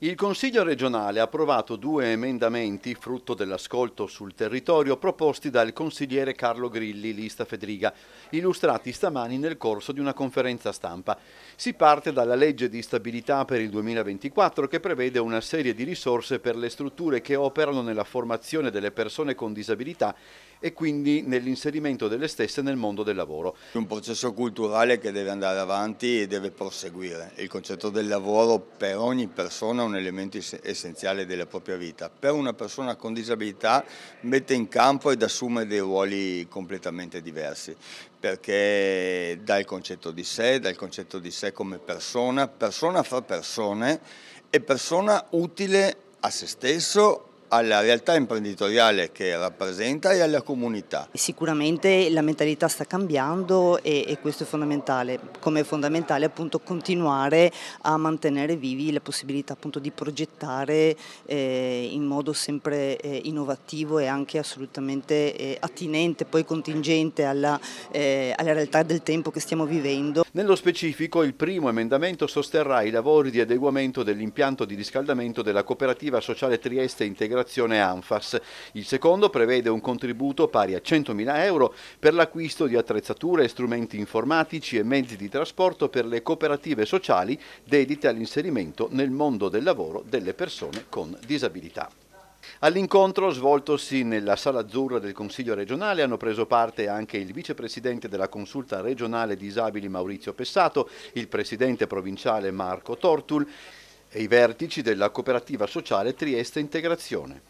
Il Consiglio regionale ha approvato due emendamenti, frutto dell'ascolto sul territorio, proposti dal consigliere Carlo Grilli, lista Fedriga, illustrati stamani nel corso di una conferenza stampa. Si parte dalla legge di stabilità per il 2024 che prevede una serie di risorse per le strutture che operano nella formazione delle persone con disabilità e quindi nell'inserimento delle stesse nel mondo del lavoro. Un processo culturale che deve andare avanti e deve proseguire. Il concetto del lavoro per ogni persona è un elemento essenziale della propria vita. Per una persona con disabilità mette in campo ed assume dei ruoli completamente diversi perché dà il concetto di sé, dà il concetto di sé come persona, persona fra persone e persona utile a se stesso alla realtà imprenditoriale che rappresenta e alla comunità. Sicuramente la mentalità sta cambiando e, e, questo è fondamentale, come è fondamentale appunto continuare a mantenere vivi la possibilità appunto di progettare eh, in modo sempre eh, innovativo e anche assolutamente eh, attinente, poi contingente alla, eh, alla realtà del tempo che stiamo vivendo. Nello specifico il primo emendamento sosterrà i lavori di adeguamento dell'impianto di riscaldamento della cooperativa sociale Trieste integrale Federazione ANFAS. Il secondo prevede un contributo pari a 100.000 euro per l'acquisto di attrezzature, strumenti informatici e mezzi di trasporto per le cooperative sociali dedite all'inserimento nel mondo del lavoro delle persone con disabilità. All'incontro svoltosi nella Sala Azzurra del Consiglio regionale hanno preso parte anche il vicepresidente della Consulta regionale disabili Maurizio Pessato, il presidente provinciale Marco Tortul, e i vertici della cooperativa sociale Trieste Integrazione.